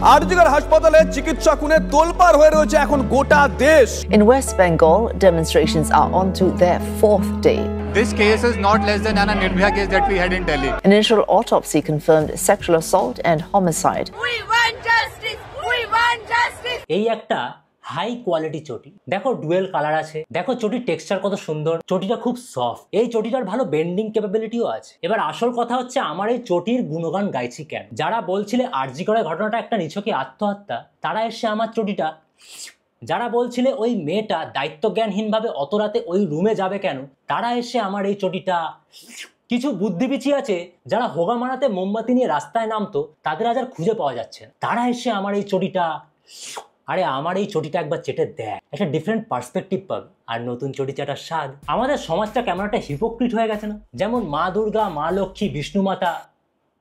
In West Bengal, demonstrations are on to their fourth day. This case is not less than an Nirbhaya case that we had in Delhi. An initial autopsy confirmed sexual assault and homicide. We want justice! We want justice! High quality চটি দেখো dual colour আছে দেখো চটির texture কত সুন্দর চটিটা খুব soft এই চটিটার ভালো bending ক্যাপাবিলিটিও আছে এবার আসল কথা হচ্ছে আমার এই চটির গুণগান গাইছি কেন যারা বলছিলে আর্জি করার ঘটনাটা একটা নিছকে আত্মহত্যা তারা এসে আমার চটিটা যারা বলছিলে ওই মেয়েটা দায়িত্বজ্ঞানহীনভাবে অত রাতে ওই রুমে যাবে কেন তারা এসে আমার এই চটিটা কিছু বুদ্ধিবিচি আছে যারা হোগা মারাতে মোমবাতি নিয়ে রাস্তায় নামতো তাদের আজ আর খুঁজে পাওয়া যাচ্ছে তারা এসে আমার এই চটিটা আরে আমার এই চটিটা একবার চেটে দেখ একটা ডিফারেন্ট পার্সপেক্টিভ পাবে আর নতুন চটি চাটার স্বাদ আমাদের সমাজটা কেমন একটা হিপোক্রিট হয়ে গেছে না যেমন মা দুর্গা মা লক্ষ্মী বিষ্ণু মাতা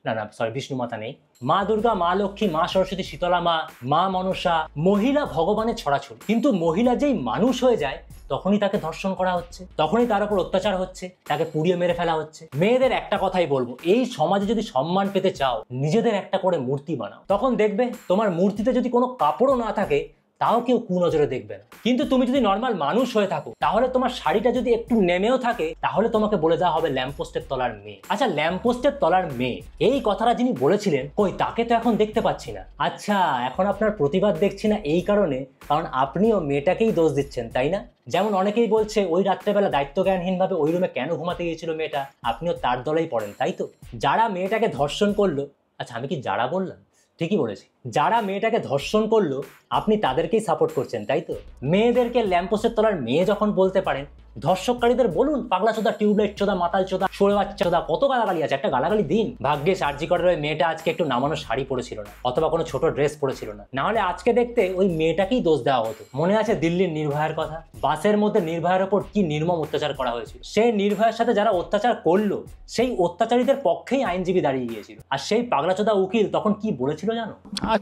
না না সরি বিষ্ণু মাতা নেই মা দুর্গা মা লক্ষ্মী মা সরস্বতী শীতলা মা মা মনসা মহিলা ভগবানের ছড়াছড়ি কিন্তু মহিলা যেই মানুষ হয়ে যায় তখনই তাকে ধর্ষণ করা হচ্ছে তখনই তার উপর অত্যাচার হচ্ছে তাকে পুড়িয়ে মেরে ফেলা হচ্ছে মেয়েদের একটা কথাই বলবো এই সমাজে যদি সম্মান পেতে চাও নিজেদের একটা করে মূর্তি বানাও তখন দেখবে তোমার মূর্তিতে যদি কোনো কাপড়ও না থাকে তাও কেউ কুনজরে দেখবে না কিন্তু তুমি যদি নর্মাল মানুষ হয়ে থাকো তাহলে তোমার শাড়িটা যদি একটু নেমেও থাকে তাহলে তোমাকে বলে দেওয়া হবে ল্যাম্পপোস্টের তলার মেয়ে আচ্ছা ল্যাম্পপোস্টের তলার মেয়ে এই কথাটা যিনি বলেছিলেন কই তাকে তো এখন দেখতে পাচ্ছি না আচ্ছা এখন আপনার প্রতিবাদ দেখছি না এই কারণে কারণ আপনিও মেয়েটাকেই দোষ দিচ্ছেন তাই না যেমন অনেকেই বলছে ওই রাত্রেবেলা দায়িত্বজ্ঞানহীনভাবে ওই রুমে কেন ঘুমাতে গিয়েছিল মেয়েটা আপনিও তার দলেই পড়েন তাই তো যারা মেয়েটাকে ধর্ষণ করলো আচ্ছা আমি কি যারা বললাম ঠিকই বলেছি যারা মেয়েটাকে ধর্ষণ করলো আপনি তাদেরকেই সাপোর্ট করছেন তাই তো মেয়েদেরকে ল্যাম্পোসের তলার মেয়ে যখন বলতে পারেন ধর্ষককারীদের বলুন পাগলা চোদা টিউবলাইট চোদা মাতাল চোদা সরে বাচ্চা চোদা কত গালাগালি আছে একটা গালাগালি দিন ভাগ্যে সার্জি করার ওই মেয়েটা আজকে একটু নামানো শাড়ি পরেছিল না অথবা কোনো ছোট ড্রেস পরেছিল না না হলে আজকে দেখতে ওই মেয়েটাকেই দোষ দেওয়া হতো মনে আছে দিল্লির নির্ভয়ের কথা বাসের মধ্যে নির্ভয়ের ওপর কি নির্মম অত্যাচার করা হয়েছিল সেই নির্ভয়ের সাথে যারা অত্যাচার করলো সেই অত্যাচারীদের পক্ষেই আইনজীবী দাঁড়িয়ে গিয়েছিল আর সেই পাগলাচোদা উকিল তখন কি বলেছিল জানো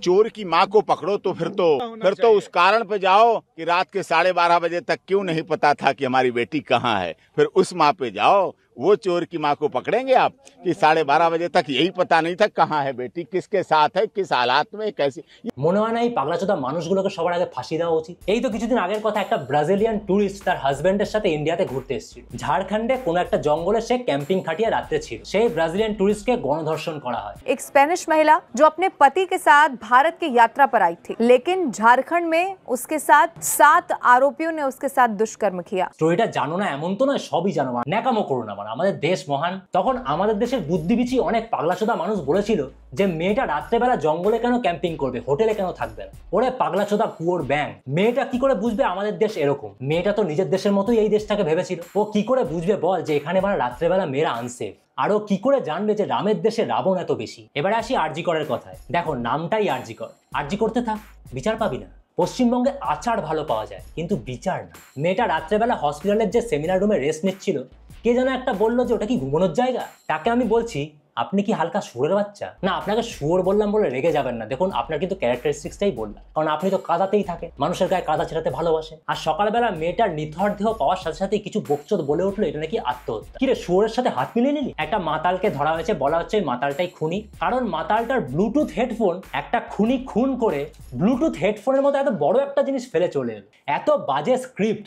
চোর কি মা কো পকড়ো তো ফির তো ফির তো উস কারণ পে যাও কি রাত কে সাড়ে বারো বাজে তক কিউ নেই পতা থা কি हमारी বেটি बेटी कहाँ है फिर उस माँ पे जाओ वो चोर की मां को पकड़ेंगे आप कि 12:30 बजे तक यही पता नहीं था कहां है बेटी किसके साथ है किस हालात में कैसी मनोनाई পাগলাছতা মানুষগুলোকে সবার আগে फांसी দাও উচিত এই তো কিছুদিন আগের কথা একটা ব্রাজিলিয়ান ট্যুরিস্ট তার হাজবেন্ডের সাথে ইন্ডিয়াতে ঘুরতে এসেছিল झारखंडে কোন একটা জঙ্গলে সে ক্যাম্পিংwidehat রাতে ছিল সেই ব্রাজিলিয়ান ট্যুরিস্টকে গণধর্ষণ করা হয় এক স্প্যানিশ মহিলা जो अपने पति के साथ भारत के यात्रा पर आई थी लेकिन झारखंड में उसके साथ सात आरोपियों ने उसके साथ दुष्कर्म किया সেটাই জানো না এমন তো না সবই জানো না नाकामो कोरोना আমাদের দেশ মহান তখন আমাদের দেশের বুদ্ধিবিচি অনেক পাগলাছোদা মানুষ বলেছিল যে মেয়েটা রাত্রেবেলা জঙ্গলে কেন ক্যাম্পিং করবে হোটেলে কেন থাকবে না ওরে পাগলাছোদা কুয়োর ব্যাং মেয়েটা কি করে বুঝবে আমাদের দেশ এরকম মেয়েটা তো নিজের দেশের মতোই এই দেশটাকে ভেবেছিল ও কি করে বুঝবে বল যে এখানে মানে রাত্রেবেলা মেয়েরা আনসেফ আরো কি করে জানবে যে রামের দেশে রাবণ এত বেশি এবারে আসি আরজিকরের কথায় দেখো নামটাই আরজিকর আরজি করতে থাক বিচার পাবি না পশ্চিমবঙ্গে আচার ভালো পাওয়া যায় কিন্তু বিচার না মেয়েটা রাত্রেবেলা হসপিটালের যে সেমিনার রুমে রেস্ট নিচ্ছিল কে যেন একটা বললো যে ওটা কি ঘুমানোর জায়গা তাকে আমি বলছি আপনি কি হালকা সুরের বাচ্চা না আপনাকে সুর বললাম বলে রেগে যাবেন না দেখুন আপনার কিন্তু ক্যারেক্টারিস্টিক্সটাই বললাম কারণ আপনি তো কাদাতেই থাকে মানুষের গায়ে কাদা ছেড়াতে ভালোবাসে আর সকালবেলা মেয়েটার নিথর দেহ পাওয়ার সাথে সাথে কিছু বকচোদ বলে উঠলো এটা নাকি আত্মহত্যা কিরে সুরের সাথে হাত মিলিয়ে নিলি একটা মাতালকে ধরা হয়েছে বলা হচ্ছে মাতালটাই খুনি কারণ মাতালটার ব্লুটুথ হেডফোন একটা খুনি খুন করে ব্লুটুথ হেডফোনের মতো এত বড় একটা জিনিস ফেলে চলে এত বাজে স্ক্রিপ্ট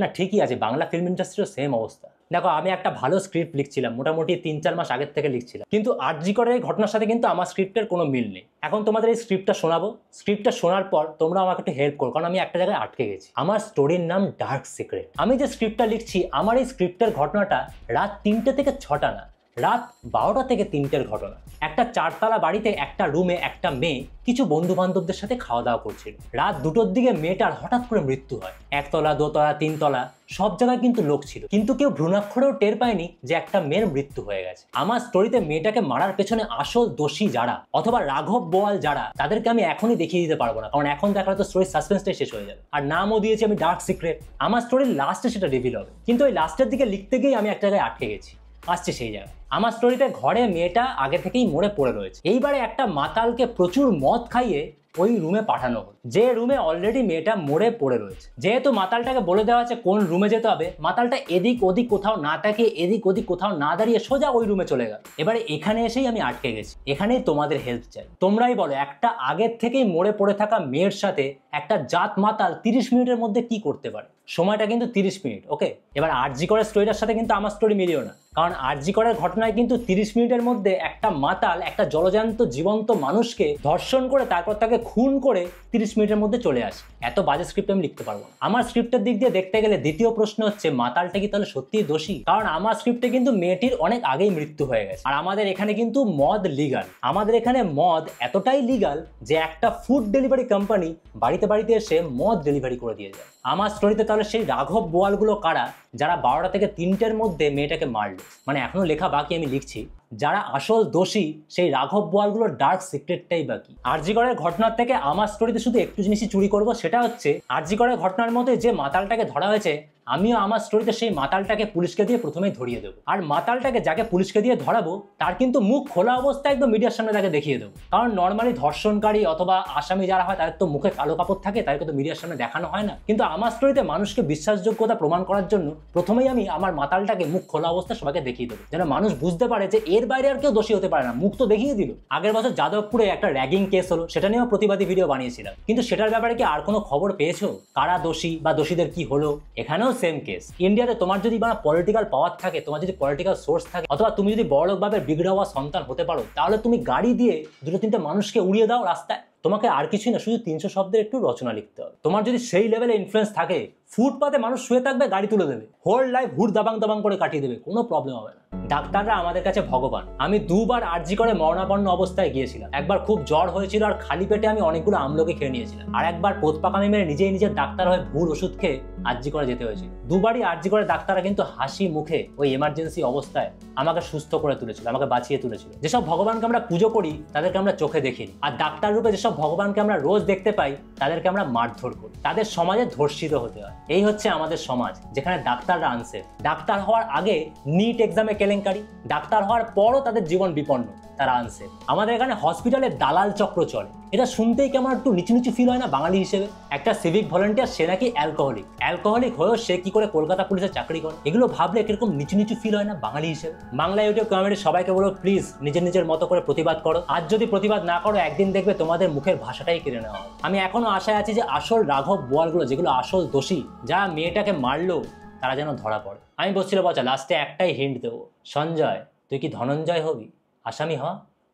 না ঠিকই আছে বাংলা ফিল্ম ইন্ডাস্ট্রিরও সেম অবস্থা দেখো আমি একটা ভালো স্ক্রিপ্ট লিখছিলাম মোটামুটি তিন চার মাস আগের থেকে লিখছিলাম কিন্তু করার এই ঘটনার সাথে কিন্তু আমার স্ক্রিপ্টের কোনো মিল নেই এখন তোমাদের এই স্ক্রিপ্টটা শোনাবো স্ক্রিপ্টটা শোনার পর তোমরা আমাকে একটু হেল্প করো কারণ আমি একটা জায়গায় আটকে গেছি আমার স্টোরির নাম ডার্ক সিক্রেট আমি যে স্ক্রিপ্টটা লিখছি আমার এই স্ক্রিপ্টের ঘটনাটা রাত তিনটে থেকে ছটা না রাত বারোটা থেকে তিনটের ঘটনা একটা চারতলা বাড়িতে একটা রুমে একটা মেয়ে কিছু বন্ধু বান্ধবদের সাথে খাওয়া দাওয়া করছিল রাত দুটোর দিকে মেয়েটার হঠাৎ করে মৃত্যু হয় একতলা দোতলা তিনতলা সব জায়গায় কিন্তু লোক ছিল কিন্তু কেউ ভ্রূণাক্ষরেও টের পায়নি যে একটা মেয়ের মৃত্যু হয়ে গেছে আমার স্টোরিতে মেয়েটাকে মারার পেছনে আসল দোষী যারা অথবা রাঘব বোয়াল যারা তাদেরকে আমি এখনই দেখিয়ে দিতে পারবো না কারণ এখন দেখালে তো স্টোরির সাসপেন্সটাই শেষ হয়ে যাবে আর নামও দিয়েছি আমি ডার্ক সিক্রেট আমার স্টোরির লাস্টে সেটা রিভিল হবে কিন্তু ওই লাস্টের দিকে লিখতে গিয়ে আমি একটা জায়গায় আটকে গেছি আসছে সেই জায়গায় আমার স্টোরিতে ঘরে মেয়েটা আগে থেকেই মরে পড়ে রয়েছে এইবারে একটা মাতালকে প্রচুর মদ খাইয়ে ওই রুমে পাঠানো হল যে রুমে অলরেডি মেয়েটা মরে পড়ে রয়েছে যেহেতু মাতালটাকে বলে দেওয়া আছে কোন রুমে যেতে হবে মাতালটা এদিক ওদিক কোথাও না তাকে এদিক ওদিক কোথাও না দাঁড়িয়ে সোজা ওই রুমে চলে গেল এবারে এখানে এসেই আমি আটকে গেছি এখানেই তোমাদের হেল্প চাই তোমরাই বলো একটা আগের থেকেই মরে পড়ে থাকা মেয়ের সাথে একটা জাত মাতাল তিরিশ মিনিটের মধ্যে কি করতে পারে সময়টা কিন্তু তিরিশ মিনিট ওকে এবার আরজি করার স্টোরিটার সাথে কিন্তু আমার স্টোরি মিলিও না কারণ আরজি করার ঘটনায় কিন্তু তিরিশ মিনিটের মধ্যে একটা মাতাল একটা জলজান্ত জীবন্ত মানুষকে ধর্ষণ করে তারপর তাকে খুন করে তিরিশ মিনিটের মধ্যে চলে আসে এত বাজে স্ক্রিপ্ট আমি লিখতে পারবো আমার স্ক্রিপ্টের দিক দিয়ে দেখতে গেলে দ্বিতীয় প্রশ্ন হচ্ছে মাতালটা কি তাহলে সত্যিই দোষী কারণ আমার স্ক্রিপ্টে কিন্তু মেয়েটির অনেক আগেই মৃত্যু হয়ে গেছে আর আমাদের এখানে কিন্তু মদ লিগাল আমাদের এখানে মদ এতটাই লিগাল যে একটা ফুড ডেলিভারি কোম্পানি বাড়িতে বাড়িতে এসে মদ ডেলিভারি করে দিয়ে যায় আমার স্টোরিতে তার তাহলে সেই রাঘব বোয়ালগুলো কারা যারা বারোটা থেকে তিনটের মধ্যে মেয়েটাকে মারল মানে এখনো লেখা বাকি আমি লিখছি যারা আসল দোষী সেই রাঘব বোয়ালগুলোর ডার্ক সিক্রেটটাই বাকি আরজিগড়ের ঘটনার থেকে আমার স্টোরিতে শুধু একটু জিনিসই চুরি করব সেটা হচ্ছে আরজিগড়ের ঘটনার মধ্যে যে মাতালটাকে ধরা হয়েছে আমিও আমার স্টোরিতে সেই মাতালটাকে পুলিশকে দিয়ে প্রথমেই ধরিয়ে দেবো আর মাতালটাকে যাকে পুলিশকে দিয়ে ধরাবো তার কিন্তু মুখ খোলা অবস্থায় একদম মিডিয়ার সামনে তাকে দেখিয়ে দেবো কারণ নর্মালি ধর্ষণকারী অথবা আসামি যারা হয় তাদের তো মুখে কালো কাপড় থাকে তাদেরকে তো মিডিয়ার সামনে দেখানো হয় না কিন্তু আমার স্টোরিতে মানুষকে বিশ্বাসযোগ্যতা প্রমাণ করার জন্য প্রথমেই আমি আমার মাতালটাকে মুখ খোলা অবস্থায় সবাইকে দেখিয়ে দেবো যেন মানুষ বুঝতে পারে যে এর বাইরে আর কেউ দোষী হতে পারে না মুখ তো দেখিয়ে দিল আগের বছর যাদবপুরে একটা র্যাগিং কেস হলো সেটা নিয়েও প্রতিবাদী ভিডিও বানিয়েছিলাম কিন্তু সেটার ব্যাপারে কি আর কোনো খবর পেয়েছো কারা দোষী বা দোষীদের কি হলো এখানেও সেম কেস ইন্ডিয়াতে তোমার যদি বা পলিটিক্যাল পাওয়ার থাকে তোমার যদি পলিটিক্যাল সোর্স থাকে অথবা তুমি যদি বড়লোকভাবে বিগড়ে হওয়া সন্তান হতে পারো তাহলে তুমি গাড়ি দিয়ে দুটো তিনটে মানুষকে উড়িয়ে দাও রাস্তায় তোমাকে আর কিছুই না শুধু তিনশো শব্দের একটু রচনা লিখতে হবে তোমার যদি সেই লেভেলে ইনফ্লুয়েন্স থাকে ফুটপাতে মানুষ শুয়ে থাকবে গাড়ি তুলে দেবে হোল লাইফ হুট দাবাং দাবাং করে কাটিয়ে দেবে কোনো প্রবলেম হবে না ডাক্তাররা আমাদের কাছে ভগবান আমি দুবার আর্জি করে মরণাপন্ন অবস্থায় গিয়েছিলাম একবার খুব জ্বর হয়েছিল আর খালি পেটে আমি অনেকগুলো আমলকে খেয়ে নিয়েছিলাম আর একবার পোতপাকামি মেরে নিজেই নিজের ডাক্তার হয়ে ভুল ওষুধ খেয়ে আর্জি করে যেতে হয়েছিল দুবারই আর্জি করে ডাক্তাররা কিন্তু হাসি মুখে ওই এমার্জেন্সি অবস্থায় আমাকে সুস্থ করে তুলেছিল আমাকে বাঁচিয়ে তুলেছিল যেসব ভগবানকে আমরা পুজো করি তাদেরকে আমরা চোখে দেখিনি আর ডাক্তার রূপে যেসব ভগবানকে আমরা রোজ দেখতে পাই তাদেরকে আমরা মারধর করি তাদের সমাজে ধর্ষিত হতে হয় এই হচ্ছে আমাদের সমাজ যেখানে ডাক্তাররা আনসে ডাক্তার হওয়ার আগে নিট এক্সামে কেলেঙ্কারি ডাক্তার হওয়ার পরও তাদের জীবন বিপন্ন তারা আনসে আমাদের এখানে হসপিটালে দালাল চক্র চলে এটা শুনতেই কেমন একটু নিচু নিচু ফিল হয় না বাঙালি হিসেবে একটা সিভিক ভলেন্টিয়ার সে নাকি অ্যালকোহলিক অ্যালকোহলিক হয়েও সে কি করে কলকাতা পুলিশের চাকরি করে এগুলো ভাবলে কিরকম নিচু নিচু ফিল হয় না বাঙালি হিসেবে বাংলা ইউটিউব কমেডি সবাইকে বলো প্লিজ নিজের নিজের মতো করে প্রতিবাদ করো আজ যদি প্রতিবাদ না করো একদিন দেখবে তোমাদের মুখের ভাষাটাই কেড়ে নেওয়া হয় আমি এখনো আশায় আছি যে আসল রাঘব বোয়ালগুলো যেগুলো আসল দোষী যা মেয়েটাকে মারলো তারা যেন ধরা পড়ে আমি বলছিল বাচ্চা লাস্টে একটাই হিন্ট দেবো সঞ্জয় তুই কি ধনঞ্জয় হবি আসামি হ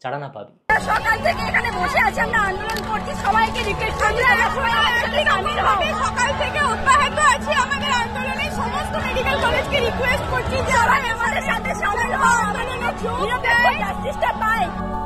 ছাড়া না পাবি সকাল থেকে এখানে বসে আছি না আন্দোলন করছি সবাইকে রিকোয়েস্ট করছি সকাল থেকে অব্যাহত আছি আমাদের আন্দোলনে সমস্ত মেডিকেল কলেজকে রিকোয়েস্ট করছি আমাদের সাথে সামিল আন্দোলনে যোগ দেয় জাস্টিসটা পায়